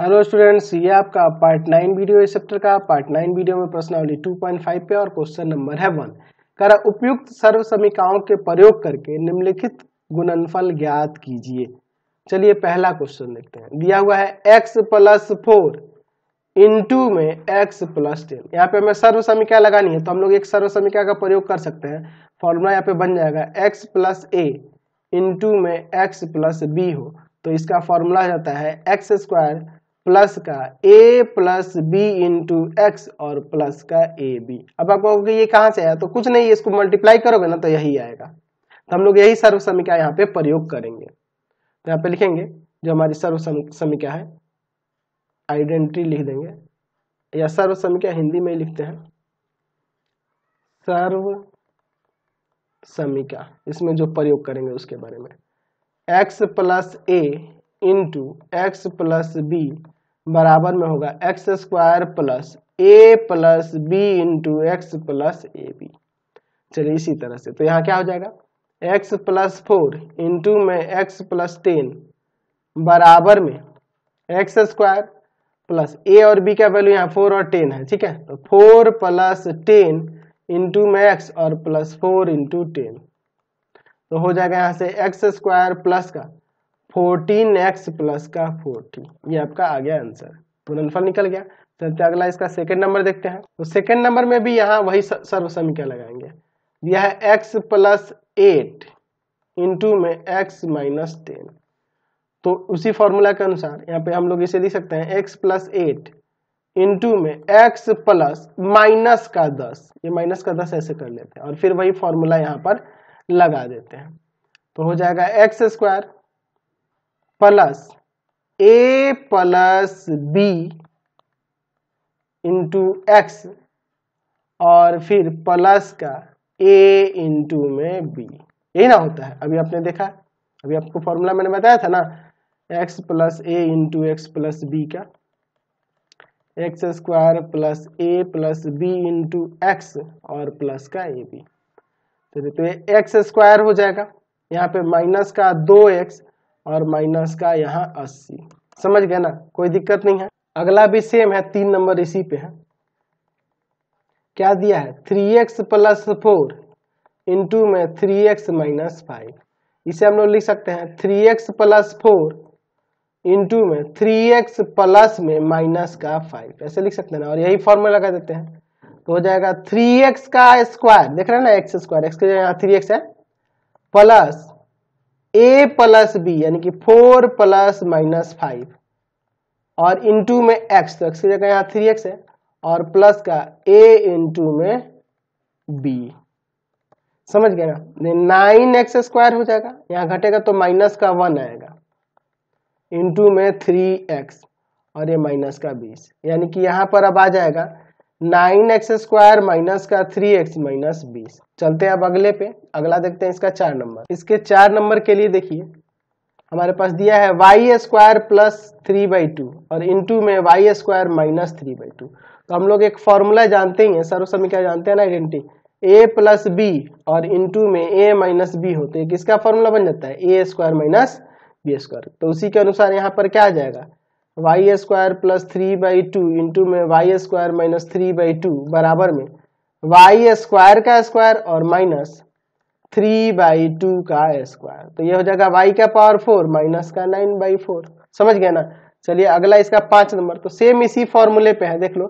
hello students ये आपका part nine video इस चैप्टर का पार्ट नाइन वीडियो में प्रश्नावली 2.5 पे और क्वेश्चन नंबर है वन करा उपयुक्त सर्व समीकाओं के प्रयोग करके निम्नलिखित गुणनफल ज्ञात कीजिए चलिए पहला क्वेश्चन देखते हैं दिया हुआ है x प्लस फोर इंटू में x प्लस टेन यहाँ पे हमें सर्व समीका लगानी है तो हम लोग एक सर्व समीका का प्रयोग कर सकते हैं फॉर्मूला यहाँ पे बन जाएगा एक्स प्लस ए इंटू में एक्स प्लस बी हो तो इसका फॉर्मूला जाता है एक्स स्क्वायर प्लस का ए प्लस बी इंटू एक्स और प्लस का ए बी अब आप कहोगे ये कहां से आया तो कुछ नहीं इसको मल्टीप्लाई करोगे ना तो यही आएगा तो हम लोग यही सर्व समीका यहाँ पे प्रयोग करेंगे तो यहाँ पे लिखेंगे जो हमारी सर्व समीका है आइडेंटिटी लिख देंगे या सर्व समीका हिंदी में ही लिखते हैं सर्व समीका इसमें जो प्रयोग करेंगे उसके बारे में x plus a into x plus b बराबर में होगा x square plus a plus b into x plus a b चलिए इसी तरह से तो यहाँ क्या हो जाएगा एक्स प्लस फोर इंटू में एक्स प्लस टेन बराबर में एक्स स्क्वायर प्लस ए और बी का वैल्यू यहाँ फोर और टेन है ठीक है तो फोर प्लस टेन इंटू में एक्स और प्लस फोर इंटू टेन तो हो जाएगा यहाँ से एक्स स्क्वायर प्लस का फोर्टीन एक्स प्लस का फोर्टीन ये आपका आ गया आंसर गुणनफल निकल गया चलते तो अगला इसका सेकंड नंबर देखते हैं तो सेकंड नंबर में भी यहाँ वही सर्व समीकरण लगाएंगे यह है एक्स प्लस एट इंटू में एक्स माइनस टेन तो उसी फॉर्मूला के अनुसार यहाँ पे हम लोग इसे लिख सकते हैं एक्स प्लस एट इंटू में एक्स प्लस माइनस का दस ये माइनस का दस ऐसे कर लेते हैं और फिर वही फॉर्मूला यहाँ पर लगा देते हैं तो हो जाएगा x square plus a plus b into x और फिर प्लस का ए इंटू में बी यही ना होता है अभी आपने देखा अभी आपको फॉर्मूला मैंने बताया था ना x plus a into x plus B का x square plus a plus b into x और प्लस का ए बी तो, तो एक्स स्क्वायर हो जाएगा यहाँ पे माइनस का दो एक्स और माइनस का यहाँ अस्सी समझ गए ना कोई दिक्कत नहीं है अगला भी सेम है तीन नंबर इसी पे है क्या दिया है three x plus four into में थ्री एक्स माइनस फाइव इसे हम लोग लिख सकते हैं three x plus four into में थ्री एक्स प्लस में माइनस का फाइव ऐसे लिख सकते हैं ना और यही फॉर्मूला लगा देते हैं तो हो जाएगा थ्री एक्स का स्क्वायर देख रहे हैं ना एक्स स्क्वायर एक्स के यहाँ थ्री एक्स है प्लस ए प्लस बी यानी कि फोर प्लस माइनस फाइव और इंटू में एक्स तो एक्स की जगह यहां थ्री एक्स है और प्लस का ए इंटू में बी समझ गए ना नाइन एक्स स्क्वायर हो जाएगा यहाँ घटेगा तो माइनस का वन आएगा इंटू में थ्री एक्स और ये माइनस का बीस यानी कि यहां पर अब आ जाएगा नाइन एक्स स्क्वायर माइनस का थ्री एक्स माइनस बीस चलते हैं अब अगले पे अगला देखते हैं इसका चार नंबर इसके चार नंबर के लिए देखिए हमारे पास दिया है y square plus three by two और इनटू में y square minus three by two तो हम लोग एक फॉर्मूला जानते ही है सर्व समीक्षा जानते हैं ना आइडेंटी ए प्लस बी और इंटू में ए माइनस बी होते हैं किसका फॉर्मूला बन जाता है ए स्क्वायर माइनस बी स्क्वायर तो उसी के अनुसार यहाँ पर क्या आ जाएगा y square plus three by two into में y square minus three by two बराबर में वाई स्क्वायर का स्क्वायर और माइनस थ्री बाई टू का स्क्वायर तो ये हो जाएगा वाई का पावर फोर माइनस का नाइन बाई फोर समझ गया ना चलिए अगला इसका पांच नंबर तो सेम इसी फॉर्मूले पे है देख लो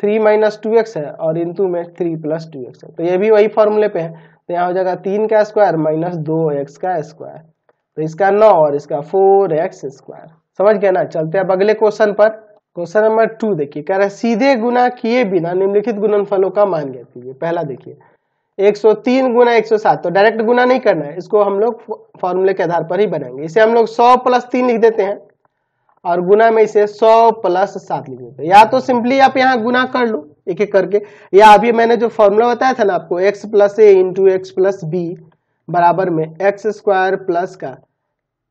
थ्री माइनस टू एक्स है और इंटू में थ्री प्लस टू एक्स है तो ये भी वही फॉर्मूले पे है तो यहाँ हो जाएगा तीन का स्क्वायर माइनस दो एक्स का स्क्वायर तो इसका नौ और इसका फोर एक्स स्क्वायर समझ गया ना चलते अब अगले क्वेश्चन पर क्वेश्चन नंबर टू देखिए कह रहे हैं सीधे गुना किए बिना निम्नलिखित गुणनफलों का मान ज्ञात पहला देखिए 103 गुना एक तो डायरेक्ट गुना नहीं करना है इसको हम लोग फॉर्मूले के आधार पर ही बनाएंगे इसे हम लोग 100 प्लस तीन लिख देते हैं और गुना में इसे 100 प्लस सात लिख देते हैं या तो सिंपली आप यहाँ गुना कर लो एक एक करके या अभी मैंने जो फॉर्मूला बताया था ना आपको x plus a into x plus b बराबर में एक्स स्क्वायर प्लस का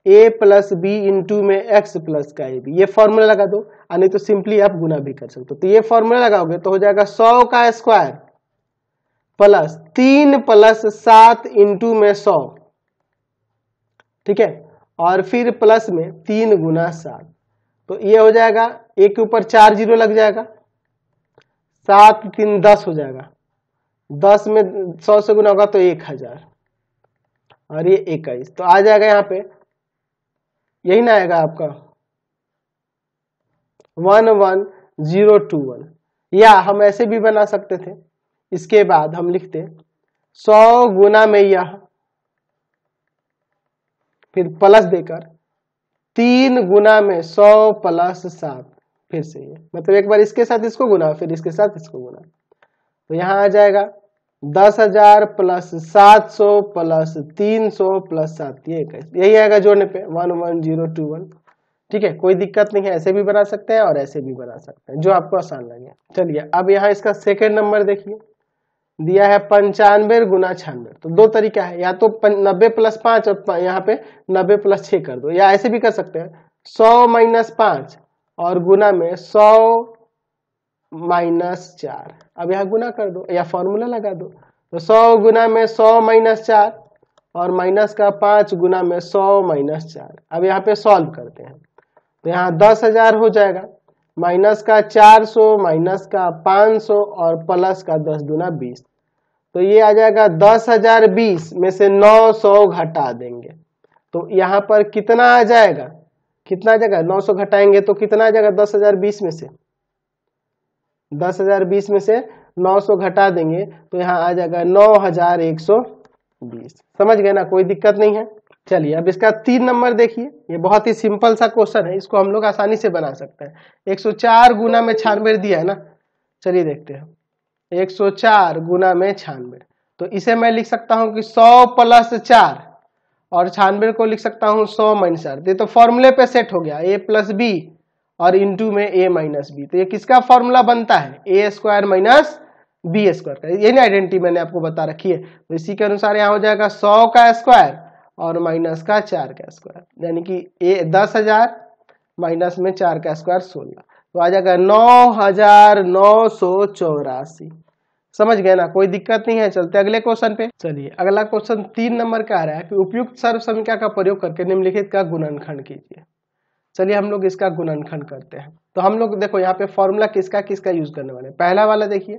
ए प्लस बी इंटू में एक्स प्लस का ए बी ये फॉर्मूला लगा दो नहीं तो सिंपली आप गुना भी कर सकते हो तो ये फॉर्मूला लगाओगे तो हो जाएगा सौ का स्क्वायर प्लस तीन प्लस सात इंटू में सौ ठीक है और फिर प्लस में तीन गुना सात तो ये हो जाएगा एक के ऊपर चार जीरो लग जाएगा सात तीन दस हो जाएगा दस में सौ से गुना होगा तो एक हजार और ये इक्कीस तो आ जाएगा यहाँ पे यही ना आएगा आपका one one zero two one या हम ऐसे भी बना सकते थे इसके बाद हम लिखते सौ गुना में यह फिर प्लस देकर तीन गुना में सौ प्लस सात फिर से ये मतलब एक बार इसके साथ इसको गुना फिर इसके साथ इसको गुना तो यहां आ जाएगा दस हजार प्लस सात सौ प्लस तीन सौ प्लस सात ये इक्कीस यही आएगा जोड़ने पे one one zero two one ठीक है कोई दिक्कत नहीं है ऐसे भी बना सकते हैं और ऐसे भी बना सकते हैं जो आपको आसान लगे चलिए अब यहाँ इसका सेकेंड नंबर देखिए दिया है पंचानवे गुना छानवे तो दो तरीका है या तो नब्बे प्लस पांच और यहाँ पे नब्बे प्लस छ कर दो या ऐसे भी कर सकते हैं सौ माइनस पांच और गुना में सौ माइनस चार अब यहाँ गुना कर दो या फॉर्मूला लगा दो तो सौ गुना में सौ माइनस चार और माइनस का पांच गुना में सौ माइनस चार अब यहाँ पे सॉल्व करते हैं तो यहाँ दस हजार हो जाएगा माइनस का चार सौ माइनस का पांच सौ और प्लस का दस गुना बीस तो ये आ जाएगा दस हजार बीस में से नौ सौ घटा देंगे तो यहाँ पर कितना आ जाएगा कितना आ जाएगा नौ सौ घटाएंगे तो कितना आ जाएगा दस हजार बीस में से दस हजार बीस में से नौ सौ घटा देंगे तो यहाँ आ जाएगा नौ हजार एक सौ बीस समझ गए ना कोई दिक्कत नहीं है चलिए अब इसका तीन नंबर देखिए ये बहुत ही सिंपल सा क्वेश्चन है इसको हम लोग आसानी से बना सकते हैं एक सौ चार गुना में छानबे दिया है ना चलिए देखते हैं एक सौ चार गुना में छानबे तो इसे मैं लिख सकता हूँ कि सौ प्लस चार और छानबे को लिख सकता हूँ सौ माइनस चार ये तो फॉर्मूले पे सेट हो गया ए प्लस बी और इंटू में ए माइनस बी तो ये किसका फॉर्मूला बनता है ए स्क्वायर माइनस बी स्क्वायर का यही आइडेंटिटी मैंने आपको बता रखी है तो इसी के अनुसार यहाँ हो जाएगा सौ का स्क्वायर और माइनस का चार का स्क्वायर यानी कि ए दस हजार माइनस में चार का स्क्वायर सोलह तो आ जाएगा नौ हजार नौ सौ चौरासी समझ गए ना कोई दिक्कत नहीं है चलते अगले क्वेश्चन पे चलिए अगला क्वेश्चन तीन नंबर का आ रहा है कि उपयुक्त सर्व समीका का प्रयोग करके निम्नलिखित का गुणनखंड कीजिए चलिए हम लोग इसका गुणनखंड करते हैं तो हम लोग देखो यहाँ पे फॉर्मूला किसका किसका यूज करने वाले पहला वाला देखिए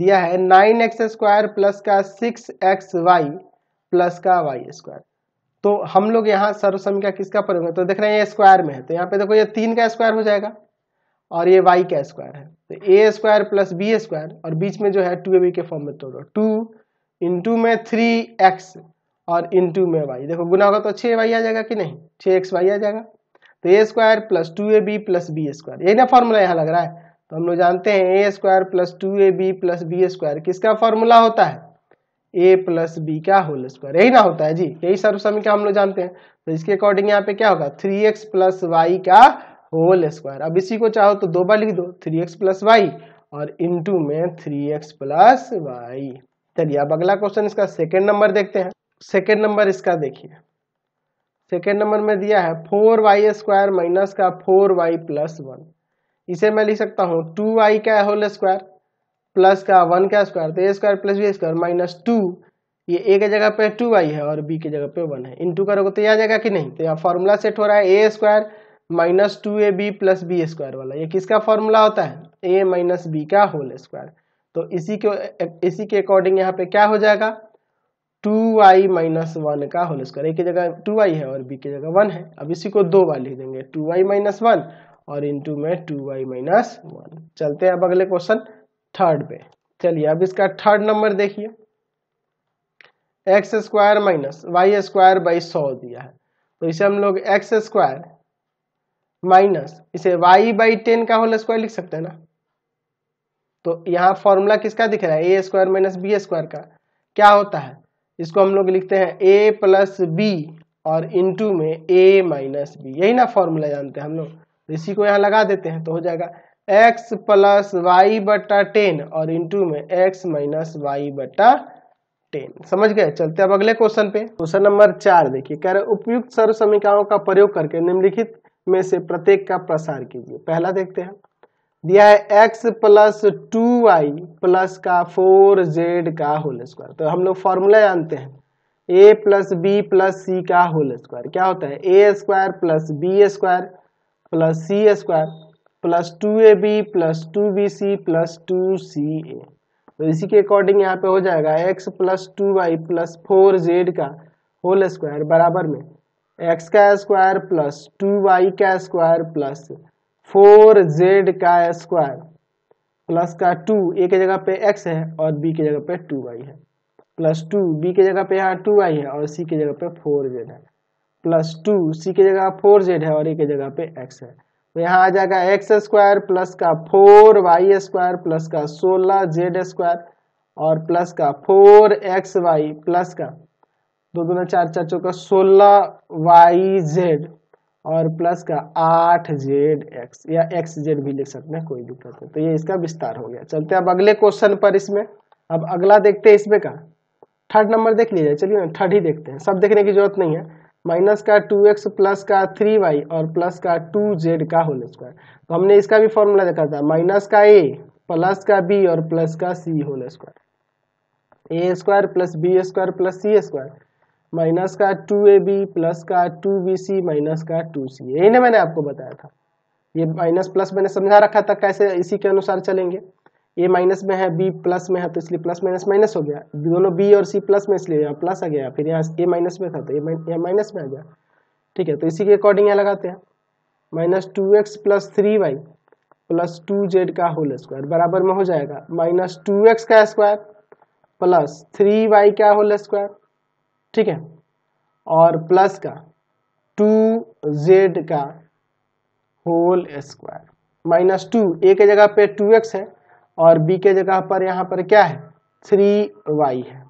दिया है नाइन एक्स स्क्वायर प्लस का सिक्स एक्स वाई प्लस का वाई स्क्वायर तो हम लोग यहाँ सर्वसंख्या किसका प्रयोग तो देख रहे हैं ये स्क्वायर में है तो यहाँ पे देखो ये तीन का स्क्वायर हो जाएगा और ये वाई का स्क्वायर है तो a square plus B square और बीच में जो है टू ए बी के फॉर्म में तोड़ो टू इंटू में थ्री एक्स और इंटू में वाई देखो गुना होगा तो छः वाई आ जाएगा कि नहीं छः एक्स वाई आ जाएगा तो a square plus two A B plus B square यही ना फॉर्मूला यहाँ लग रहा है तो हम लोग जानते हैं a square plus two A B plus B square किसका फॉर्मूला होता है ए प्लस बी का होल स्क्वायर यही ना होता है जी यही सर्व सर्वसमीकरण हम लोग जानते हैं तो इसके अकॉर्डिंग यहाँ पे क्या होगा थ्री एक्स प्लस वाई का होल स्क्वायर अब इसी को चाहो तो दो बार लिख दो थ्री एक्स प्लस वाई और इंटू में थ्री एक्स प्लस वाई चलिए अब अगला क्वेश्चन इसका सेकेंड नंबर देखते हैं सेकेंड नंबर इसका देखिए सेकेंड नंबर में दिया है फोर वाई स्क्वायर माइनस का फोर वाई प्लस वन इसे मैं लिख सकता हूँ टू वाई का होल स्क्वायर प्लस का वन का स्क्वायर तो a square plus B square minus two ये ए के जगह पे टू वाई है और बी के जगह पे वन है इन टू करोगे तो यह आ जाएगा कि नहीं तो यहाँ फॉर्मूला सेट हो रहा है ए square minus two A B plus B square वाला ये किसका फॉर्मूला होता है ए माइनस बी का होल स्क्वायर तो इसी के इसी के अकॉर्डिंग यहाँ पे क्या हो जाएगा टू आई माइनस वन का होल स्क्वायर ए की जगह टू आई है और बी की जगह वन है अब इसी को दो बार लिख देंगे टू आई माइनस वन और इंटू में टू आई माइनस वन चलते हैं अब अगले क्वेश्चन थर्ड पे चलिए अब इसका थर्ड नंबर देखिए x square minus y square by सौ दिया है तो इसे हम लोग एक्स स्क्वायर माइनस इसे वाई बाई टेन का होल स्क्वायर लिख सकते हैं ना तो यहाँ फॉर्मूला किसका दिख रहा है ए स्क्वायर माइनस बी स्क्वायर का क्या होता है इसको हम लोग लिखते हैं ए प्लस बी और इंटू में ए माइनस बी यही ना फॉर्मूला जानते हैं हम लोग तो इसी को यहाँ लगा देते हैं तो हो जाएगा एक्स प्लस वाई बटा टेन और इंटू में एक्स माइनस वाई बटा टेन समझ गए चलते अब अगले क्वेश्चन पे क्वेश्चन नंबर चार देखिए कह रहे उपयुक्त सर्व समीकरणों का प्रयोग करके निम्नलिखित में से प्रत्येक का प्रसार कीजिए पहला देखते हैं दिया है x plus two y plus का फोर जेड का होल स्क्वायर तो हम लोग फॉर्मूला जानते हैं a प्लस बी प्लस सी का होल स्क्वायर क्या होता है ए square plus B square plus C square plus two A B plus two B C plus two सी ए तो इसी के अकॉर्डिंग यहाँ पे हो जाएगा x plus two y plus four Z का होल स्क्वायर बराबर में एक्स का स्क्वायर प्लस टू वाई का स्क्वायर प्लस फोर जेड का स्क्वायर प्लस का टू ए के जगह पे एक्स है और बी के जगह पे टू वाई है प्लस टू बी के जगह पे यहाँ टू वाई है और सी के जगह पे फोर जेड है प्लस टू सी के जगह फोर जेड है और ए के जगह पे एक्स है तो यहाँ आ जाएगा एक्स स्क्वायर प्लस का फोर वाई स्क्वायर प्लस का सोलह जेड स्क्वायर और प्लस का फोर एक्स वाई प्लस का दो दोनों चार चार चौका सोलह वाई जेड और प्लस का आठ जेड एक्स या एक्स जेड भी लिख सकते हैं कोई दिक्कत नहीं तो ये इसका विस्तार हो गया चलते हैं अब अगले क्वेश्चन पर इसमें अब अगला देखते हैं इसमें का थर्ड नंबर देख लीजिए चलिए ना थर्ड ही देखते हैं सब देखने की जरूरत नहीं है माइनस का टू एक्स प्लस का थ्री वाई और प्लस का टू जेड का होल स्क्वायर तो हमने इसका भी फॉर्मूला देखा था माइनस का ए प्लस का बी और प्लस का C whole square A square plus B square plus C square minus का टू ए बी प्लस का टू बी सी माइनस का टू सी यही ना मैंने आपको बताया था ये माइनस प्लस मैंने समझा रखा था कैसे इसी के अनुसार चलेंगे ए माइनस में है बी प्लस में है तो इसलिए प्लस माइनस माइनस हो गया दोनों बी और सी प्लस में इसलिए यहाँ प्लस आ गया फिर यहाँ ए माइनस में था तो यहाँ माइनस में आ गया ठीक है तो इसी के अकॉर्डिंग यहाँ लगाते हैं minus two X plus three Y plus two Z का होल स्क्वायर बराबर में हो जाएगा माइनस टू एक्स का स्क्वायर प्लस थ्री वाई का होल स्क्वायर ठीक है और प्लस का टू जेड का होल स्क्वायर माइनस टू ए के जगह पे टू एक्स है और बी के जगह पर यहाँ पर क्या है थ्री वाई है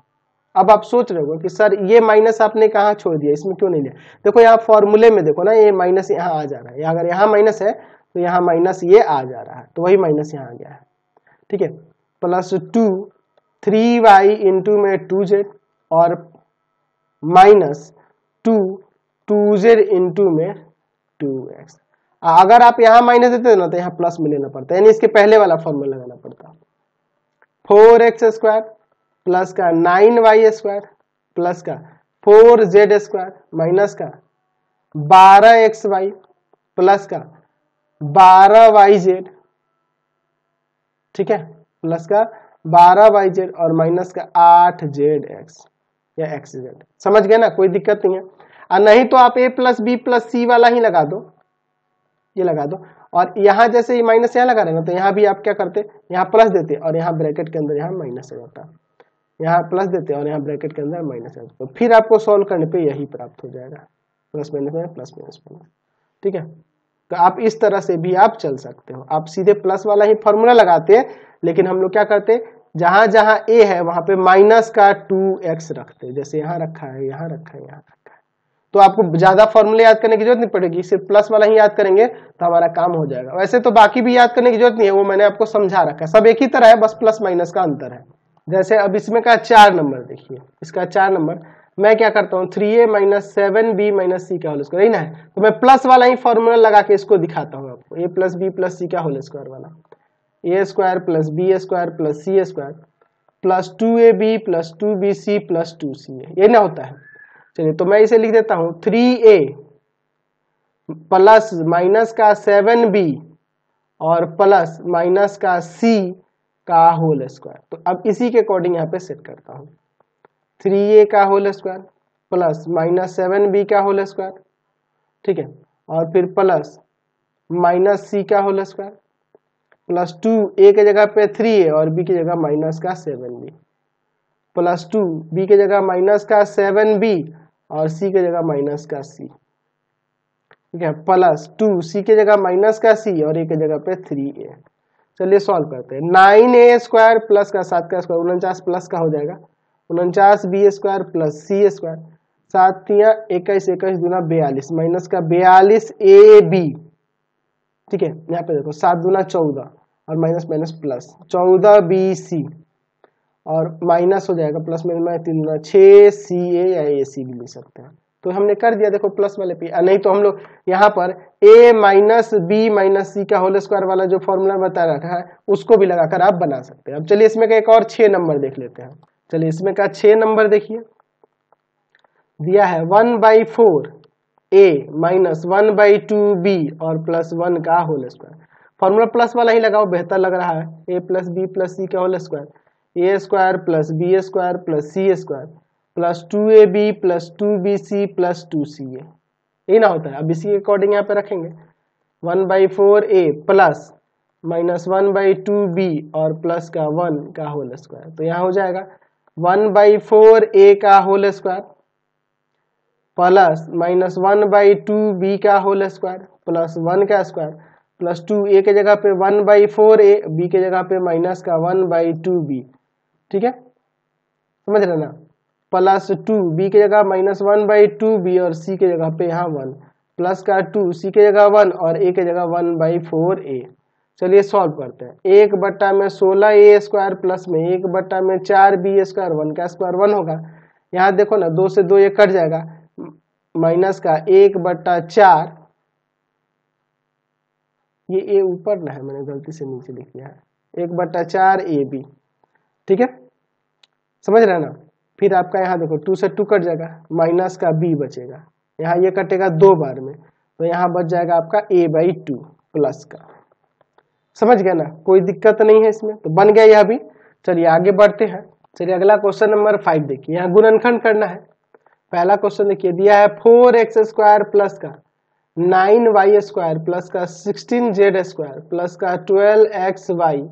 अब आप सोच रहे हो कि सर ये माइनस आपने कहा छोड़ दिया इसमें क्यों नहीं लिया देखो यहाँ फॉर्मूले में देखो ना ये माइनस यहाँ आ जा रहा है अगर यहाँ माइनस है तो यहाँ माइनस ये आ जा रहा है तो वही माइनस यहाँ आ गया है ठीक है plus two three Y into में टू जेड और minus two two Z into में टू एक्स अगर आप यहां माइनस देते ना तो यहां प्लस में लेना पड़ता है यानी इसके पहले वाला फॉर्म में लगाना पड़ता फोर एक्स स्क्वायर प्लस का नाइन वाई स्क्वायर प्लस का फोर जेड स्क्वायर माइनस का बारह एक्स वाई प्लस का बारह वाई जेड ठीक है प्लस का बारह वाई जेड और माइनस का आठ जेड एक्स या एक्स जेड समझ गए ना कोई दिक्कत नहीं है और नहीं तो आप A plus B plus C वाला ही लगा दो ये लगा दो और यहाँ जैसे ये माइनस यहाँ लगा रहे ना तो यहाँ भी आप क्या करते यहाँ प्लस देते और यहाँ ब्रैकेट के अंदर यहाँ माइनस हो जाता यहाँ प्लस देते और यहाँ ब्रैकेट के अंदर माइनस हो जाता फिर आपको सॉल्व करने पे यही प्राप्त हो जाएगा प्लस माइनस में प्लस माइनस माइनस ठीक है तो आप इस तरह से भी आप चल सकते हो आप सीधे प्लस वाला ही फॉर्मूला लगाते हैं लेकिन हम लोग क्या करते हैं जहां जहां ए है वहां पे माइनस का टू एक्स रखते हैं जैसे यहाँ रखा है यहाँ रखा है यहाँ रखा है तो आपको ज्यादा फॉर्मूले याद करने की जरूरत नहीं पड़ेगी सिर्फ प्लस वाला ही याद करेंगे तो हमारा काम हो जाएगा वैसे तो बाकी भी याद करने की जरूरत नहीं है वो मैंने आपको समझा रखा है सब एक ही तरह है बस प्लस माइनस का अंतर है जैसे अब इसमें का चार नंबर देखिए इसका चार नंबर मैं क्या करता हूँ three A minus seven B minus C का होल स्क्वायर यही ना है तो मैं प्लस वाला ही फॉर्मूला लगा के इसको दिखाता हूँ आपको ए प्लस बी प्लस सी का होल स्क्वायर वाला A square plus B square plus C square plus two A B plus two B C plus two C A ये ना होता है चलिए तो मैं इसे लिख देता हूं थ्री ए प्लस माइनस का सेवन बी और प्लस माइनस का सी का होल स्क्वायर तो अब इसी के अकॉर्डिंग यहाँ पे सेट करता हूं थ्री ए का whole square plus minus seven B का होल स्क्वायर ठीक है और फिर प्लस माइनस सी का होल स्क्वायर प्लस टू ए के जगह पे थ्री है और बी की जगह माइनस का seven B plus two B के जगह माइनस का सेवन बी और सी के जगह माइनस का सी ठीक है प्लस टू सी के जगह माइनस का सी और ए के जगह पे थ्री ए चलिए सॉल्व करते हैं नाइन ए स्क्वायर प्लस का सात का स्क्वायर उनचास प्लस का हो जाएगा उनचास बी स्क्वायर प्लस सी स्क्वायर सात इक्कीस इक्कीस दूना बयालीस माइनस का बयालीस ए बी ठीक है यहाँ पे देखो सात दुना चौदह और माइनस माइनस प्लस चौदह बी सी और माइनस हो जाएगा प्लस में तीन दुना छ सी ए या ए सी भी ले सकते हैं तो हमने कर दिया देखो प्लस वाले पे नहीं तो हम लोग यहाँ पर A minus B minus C का होल स्क्वायर वाला जो फॉर्मूला बता रखा है उसको भी लगाकर आप बना सकते हैं अब चलिए इसमें का एक और छह नंबर देख लेते हैं चलिए इसमें का छह नंबर देखिए दिया है one by four A minus one by two B और प्लस वन का होल स्क्वायर फॉर्मूला प्लस वाला ही लगाओ बेहतर लग रहा है ए प्लस बी प्लस सी का whole square A square plus B square plus C square plus two A B plus two B C plus two C A यही ना होता है अब इसी के अकॉर्डिंग यहाँ पे रखेंगे one by four A plus minus one by two B और प्लस का वन का होल स्क्वायर तो यहाँ हो जाएगा वन बाई फोर ए का whole square plus minus one by two B का होल स्क्वायर प्लस वन का स्क्वायर प्लस टू ए के जगह पे one by four A B के जगह पे माइनस का वन बाई टू बी ठीक है समझ रहे ना प्लस टू बी के जगह minus one by two B और सी के जगह पे यहाँ वन प्लस का टू सी के जगह वन और ए के जगह वन बाई फोर ए चलिए सॉल्व करते हैं एक बट्टा में सोलह ए स्क्वायर प्लस में एक बट्टा में चार बी स्क्वायर वन का स्क्वायर वन होगा यहाँ देखो ना दो से दो ये कट जाएगा माइनस का एक बट्टा चार ये ए ऊपर ना है मैंने गलती से नीचे लिख दिया है एक बट्टा चार ए बी ठीक है समझ रहे ना फिर आपका यहाँ देखो टू से टू कट जाएगा माइनस का बी बचेगा यहाँ ये कटेगा दो बार में तो यहाँ बच जाएगा आपका ए बाई टू प्लस का समझ गया ना कोई दिक्कत नहीं है इसमें तो बन गया यह भी चलिए आगे बढ़ते हैं चलिए अगला क्वेश्चन नंबर फाइव देखिए यहाँ गुणनखंड करना है पहला क्वेश्चन देखिए दिया है फोर एक्स स्क्वायर प्लस का नाइन वाई स्क्वायर प्लस का सिक्सटीन जेड स्क्वायर प्लस का ट्वेल्व एक्स वाई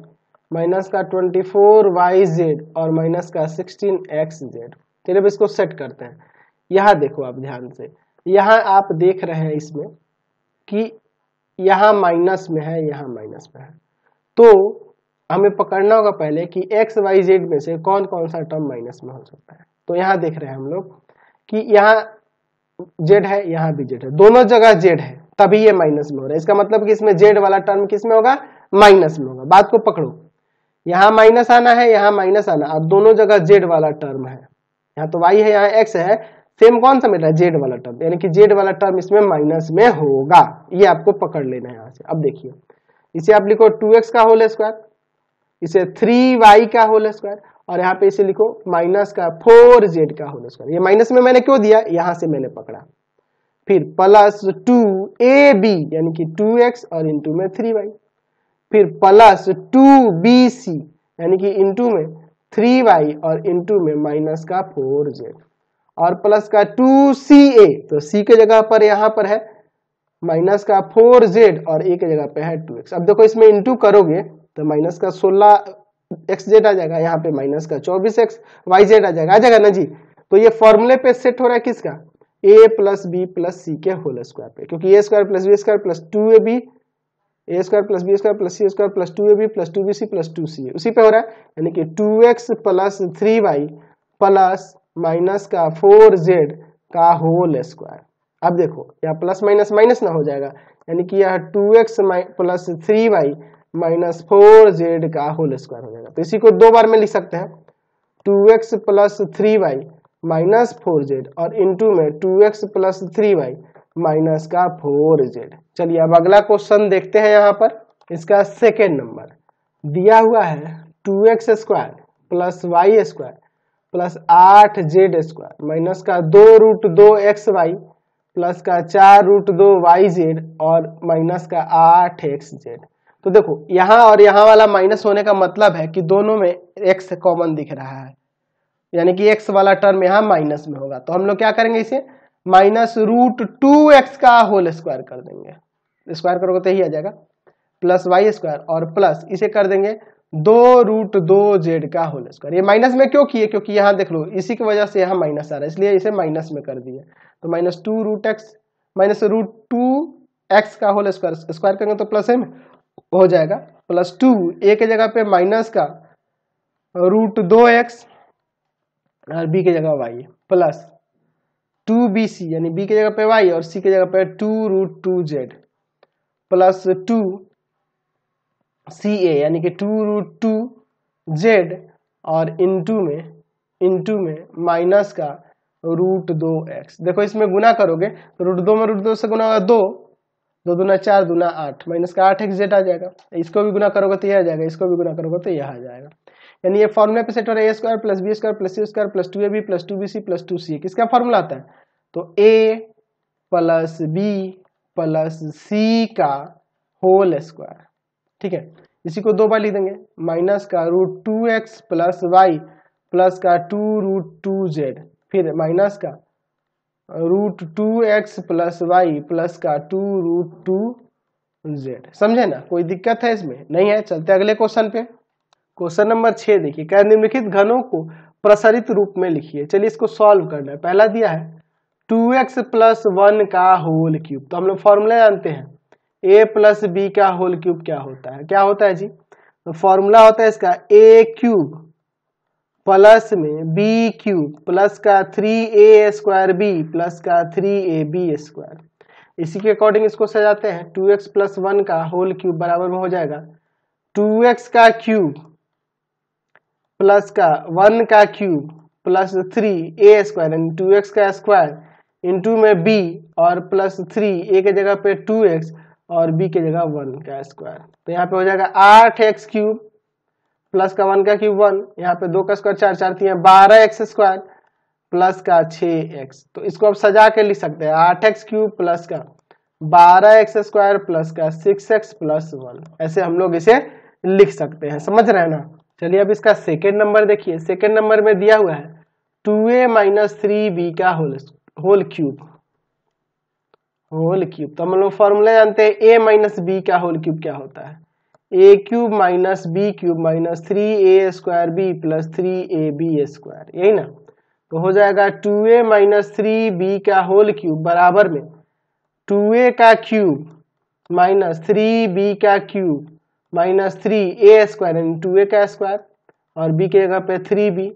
माइनस का ट्वेंटी फोर वाई जेड और माइनस का सिक्सटीन एक्स जेड चलिए अब इसको सेट करते हैं यहाँ देखो आप ध्यान से यहाँ आप देख रहे हैं इसमें कि यहाँ माइनस में है यहां माइनस में है तो हमें पकड़ना होगा पहले कि एक्स वाई जेड में से कौन कौन सा टर्म माइनस में हो सकता है तो यहाँ देख रहे हैं हम लोग कि यहाँ जेड है यहाँ भी जेड है दोनों जगह जेड है तभी ये माइनस में हो रहा है इसका मतलब कि इसमें जेड वाला टर्म किस में होगा माइनस में होगा बात को पकड़ो यहाँ माइनस आना है यहाँ माइनस आना अब दोनों जगह जेड वाला टर्म है यहाँ तो वाई है यहाँ एक्स है सेम कौन सा मिल रहा है जेड वाला टर्म यानी कि जेड वाला टर्म इसमें माइनस में होगा ये आपको पकड़ लेना है यहाँ से अब देखिए इसे आप लिखो टू एक्स का होल स्क्वायर इसे थ्री वाई का होल स्क्वायर और यहाँ पे इसे लिखो माइनस का फोर जेड का होल स्क्वायर ये माइनस में मैंने क्यों दिया यहां से मैंने पकड़ा फिर प्लस टू ए बी यानी कि टू एक्स और इंटू में थ्री वाई फिर प्लस टू बी सी यानी कि इंटू में थ्री वाई और इंटू में माइनस का फोर जेड और प्लस का टू सी ए तो सी के जगह पर यहां पर है माइनस का फोर जेड और ए के जगह पे है टू एक्स अब देखो इसमें इंटू करोगे तो माइनस का सोलह एक्स जेड आ जाएगा यहाँ पे माइनस का चौबीस एक्स वाई जेड आ जाएगा आ जाएगा ना जी तो ये फॉर्मूले पे सेट हो रहा है किसका A plus B plus C के होल स्क्वायर पे क्योंकि A square plus B square plus two A B A square plus B square plus C square plus two A B plus two B C plus two C उसी पे हो रहा है यानी कि two X plus three Y plus minus का four Z का whole square अब देखो यहाँ प्लस माइनस माइनस ना हो जाएगा यानी कि यह two X plus three Y minus four Z का होल स्क्वायर हो जाएगा तो इसी को दो बार में लिख सकते हैं two X plus three Y minus four Z और इंटू में two X plus three Y minus का फोर जेड चलिए अब अगला क्वेश्चन देखते हैं यहाँ पर इसका सेकेंड नंबर दिया हुआ है two x square plus Y square plus आठ जेड स्क्वायर माइनस का दो रूट दो एक्स वाई प्लस का चार रूट दो वाई जेड और माइनस का आठ एक्स जेड तो देखो यहाँ और यहाँ वाला माइनस होने का मतलब है कि दोनों में एक्स कॉमन दिख रहा है यानी कि एक्स वाला टर्म यहाँ माइनस में होगा तो हम लोग क्या करेंगे इसे माइनस रूट टू एक्स का होल स्क्वायर कर देंगे स्क्वायर करोगे तो यही आ जाएगा प्लस वाई स्क्वायर और प्लस इसे कर देंगे दो रूट दो जेड का होल स्क्वायर ये माइनस में क्यों किए क्योंकि यहाँ देख लो इसी की वजह से यहाँ माइनस आ रहा है इसलिए इसे माइनस में कर दिया तो minus two root X minus root two x का होल स्क्वायर स्क्वायर करेंगे तो प्लस एम हो जाएगा प्लस टू ए के जगह पे माइनस का रूट दो एक्स और बी के जगह Y plus two B C यानी बी के जगह पे वाई और सी के जगह पे two root two Z plus two C A यानी कि टू रूट टू जेड और इनटू में इनटू में माइनस का रूट दो एक्स देखो इसमें गुना करोगे तो रूट दो में रूट दो से गुना होगा दो दो दुना चार दुना आठ माइनस का आठ एक्स जेड आ जाएगा इसको भी गुना करोगे तो यह आ जाएगा इसको भी गुना करोगे तो यह आ जाएगा यानी ये फॉर्मूला पे सेट हो रहा है ए square plus B square plus C square plus two A B plus two B C plus two C किसका फॉर्मूला आता है तो ए प्लस बी प्लस सी का होल स्क्वायर ठीक है इसी को दो बार लिख देंगे माइनस का root two X plus Y plus का टू रूट टू जेड फिर माइनस का root two X plus Y plus का टू रूट टू जेड समझे ना कोई दिक्कत है इसमें नहीं है चलते अगले क्वेश्चन पे क्वेश्चन नंबर छह देखिए क्या निम्नलिखित घनों को प्रसरित रूप में लिखिए चलिए इसको सॉल्व करना है पहला दिया है टू एक्स प्लस वन का होल क्यूब तो हम लोग फॉर्मूला जानते हैं ए प्लस बी का होल क्यूब क्या होता है क्या होता है जी तो फॉर्मूला होता है इसका ए क्यूब प्लस में बी क्यूब प्लस का थ्री ए स्क्वायर बी प्लस का थ्री ए बी स्क्वायर इसी के अकॉर्डिंग इसको सजाते हैं टू एक्स प्लस वन का होल क्यूब बराबर में हो जाएगा टू एक्स का क्यूब प्लस का वन का क्यूब प्लस थ्री ए स्क्वायर यानी टू एक्स का स्क्वायर इंटू में बी और प्लस थ्री ए के जगह पे टू एक्स और बी के जगह वन का स्क्वायर तो यहाँ पे हो जाएगा आठ एक्स क्यूब प्लस का वन का क्यूब वन यहाँ पे दो का स्क्वायर चार चार तीन बारह एक्स स्क्वायर प्लस का छ एक्स तो इसको आप सजा के लिख सकते हैं आठ एक्स क्यूब प्लस का बारह एक्स स्क्वायर प्लस का सिक्स एक्स प्लस वन ऐसे हम लोग इसे लिख सकते हैं समझ रहे हैं ना चलिए अब इसका सेकेंड नंबर देखिए सेकेंड नंबर में दिया हुआ है two A minus three B का whole whole cube whole cube तो हम लोग फॉर्मूला जानते हैं ए माइनस बी का होल क्यूब क्या होता है ए cube minus B cube minus three A square B plus three A B square यही ना तो हो जाएगा two A minus three B का होल क्यूब बराबर में टू ए का क्यूब माइनस थ्री बी का क्यूब माइनस थ्री ए स्क्वायर यानी टू ए का स्क्वायर और बी के जगह पे थ्री बी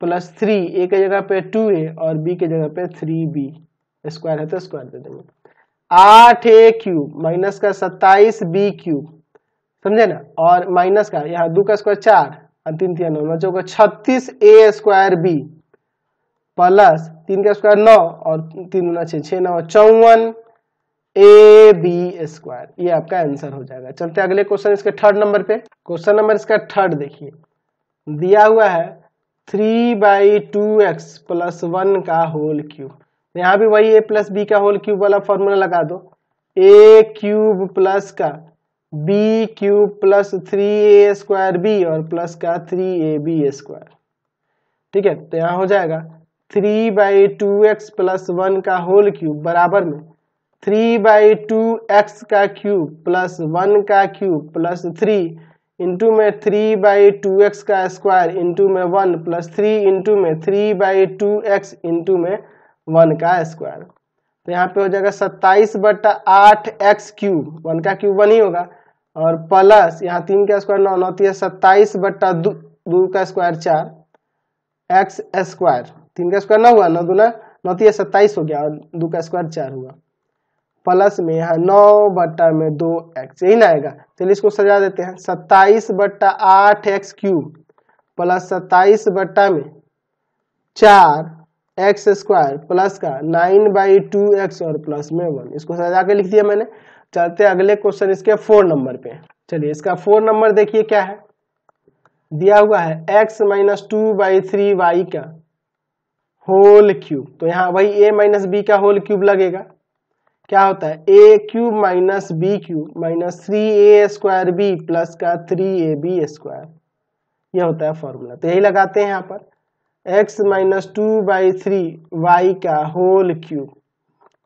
प्लस थ्री ए के जगह पे टू ए और बी के जगह पे थ्री बी स्क्वायर है तो स्क्वायर दे देंगे आठ ए क्यूब माइनस का सत्ताईस बी क्यूब समझे ना और माइनस का यहाँ दो का स्क्वायर चार और तीन तीन नौ बच्चों मतलब का छत्तीस ए स्क्वायर बी प्लस तीन का स्क्वायर नौ और तीन नौ छः छः नौ चौवन ए बी स्क्वायर ये आपका आंसर हो जाएगा चलते अगले क्वेश्चन इसके थर्ड नंबर पे क्वेश्चन नंबर इसका थर्ड देखिए दिया हुआ है three by two X plus one का होल तो क्यूब यहाँ भी वही ए प्लस बी का होल क्यूब वाला फॉर्मूला लगा दो ए क्यूब प्लस का बी क्यूब प्लस थ्री ए स्क्वायर बी और प्लस का थ्री ए बी स्क्वायर ठीक है तो यहाँ हो जाएगा three by two X plus one का होल क्यूब बराबर में थ्री बाई टू एक्स का क्यूब प्लस वन का क्यूब प्लस थ्री इंटू में थ्री बाई टू एक्स का स्क्वायर इंटू में वन प्लस थ्री इंटू में three by two x into में वन का स्क्वायर तो यहाँ पे हो जाएगा सत्ताईस बटा आठ एक्स क्यूब वन का क्यूब वन ही होगा और प्लस यहाँ तीन का स्क्वायर नौ नौती तो है सत्ताईस बट्टा दो का स्क्वायर चार एक्स स्क्वायर तीन का स्क्वायर नौ हुआ नौ दो नौती तो है सत्ताईस हो गया और दो का स्क्वायर चार हुआ प्लस में यहाँ नौ बट्टा में दो एक्स यही ना आएगा चलिए इसको सजा देते हैं सत्ताईस बट्टा आठ एक्स क्यूब प्लस सत्ताईस बट्टा में चार एक्स स्क्वायर प्लस का नाइन बाई टू एक्स और प्लस में वन इसको सजा के लिख दिया मैंने चलते अगले क्वेश्चन इसके फोर नंबर पे चलिए इसका फोर नंबर देखिए क्या है दिया हुआ है x minus two by three Y का होल क्यूब तो यहाँ वही ए माइनस बी का होल क्यूब लगेगा क्या होता है ए cube minus B cube minus three ए स्क्वायर बी प्लस का थ्री ए बी स्क्वायर यह होता है फॉर्मूला तो यही लगाते हैं यहाँ पर x minus two by three Y का होल क्यूब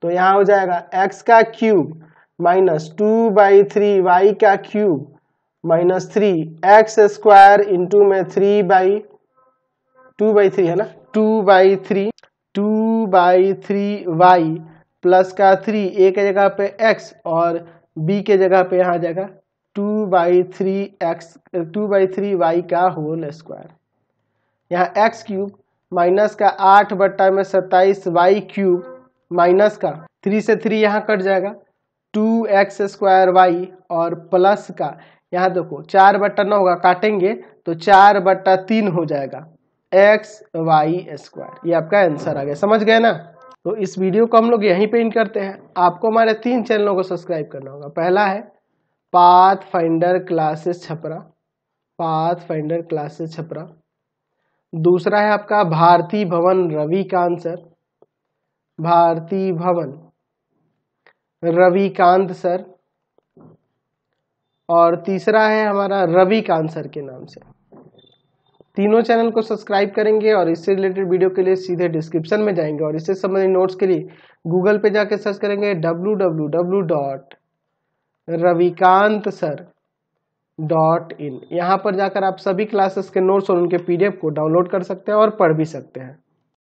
तो यहाँ हो जाएगा एक्स का cube minus two by three Y का cube minus three x square into में three by two by three है ना two by three two by three Y plus का थ्री ए के जगह पे एक्स और बी के जगह पे यहाँ आ जाएगा two by three x two by three Y का होल स्क्वायर यहाँ एक्स क्यूब माइनस का आठ बट्टा में सत्ताईस वाई क्यूब माइनस का थ्री से थ्री यहाँ कट जाएगा टू एक्स स्क्वायर वाई और प्लस का यहाँ देखो चार बट्टा ना होगा काटेंगे तो चार बट्टा तीन हो जाएगा एक्स वाई स्क्वायर ये आपका आंसर आ गया समझ गए ना तो इस वीडियो को हम लोग यहीं पे इन करते हैं आपको हमारे तीन चैनलों को सब्सक्राइब करना होगा पहला है path finder classes Chhapra path finder classes Chhapra दूसरा है आपका भारती भवन रवि का आंसर भारती भवन रविकांत सर और तीसरा है हमारा रवि सर के नाम से तीनों चैनल को सब्सक्राइब करेंगे और इससे रिलेटेड वीडियो के लिए सीधे डिस्क्रिप्शन में जाएंगे और इससे संबंधित नोट्स के लिए गूगल पे जाके सर्च करेंगे W W W dot Ravikant sir dot in यहाँ पर जाकर आप सभी क्लासेस के नोट्स और उनके पीडीएफ को डाउनलोड कर सकते हैं और पढ़ भी सकते हैं